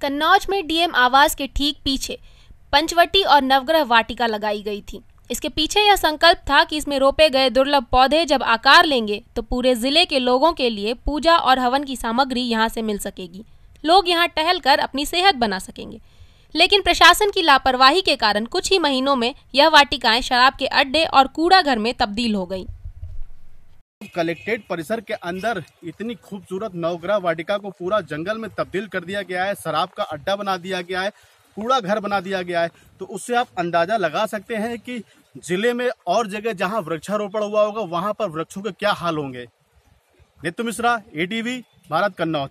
कन्नौज में डीएम आवास के ठीक पीछे पंचवटी और नवग्रह वाटिका लगाई गई थी इसके पीछे यह संकल्प था कि इसमें रोपे गए दुर्लभ पौधे जब आकार लेंगे तो पूरे जिले के लोगों के लिए पूजा और हवन की सामग्री यहाँ से मिल सकेगी लोग यहाँ टहल कर अपनी सेहत बना सकेंगे लेकिन प्रशासन की लापरवाही के कारण कुछ ही महीनों में यह वाटिकाएं शराब के अड्डे और कूड़ा घर में तब्दील हो गई कलेक्ट्रेट परिसर के अंदर इतनी खूबसूरत नवग्रह वाटिका को पूरा जंगल में तब्दील कर दिया गया है शराब का अड्डा बना दिया गया है कूड़ा घर बना दिया गया है तो उससे आप अंदाज़ा लगा सकते हैं कि ज़िले में और जगह जहां वृक्षारोपण हुआ होगा वहां पर वृक्षों के क्या हाल होंगे नित्य मिश्रा ए भारत कन्नौज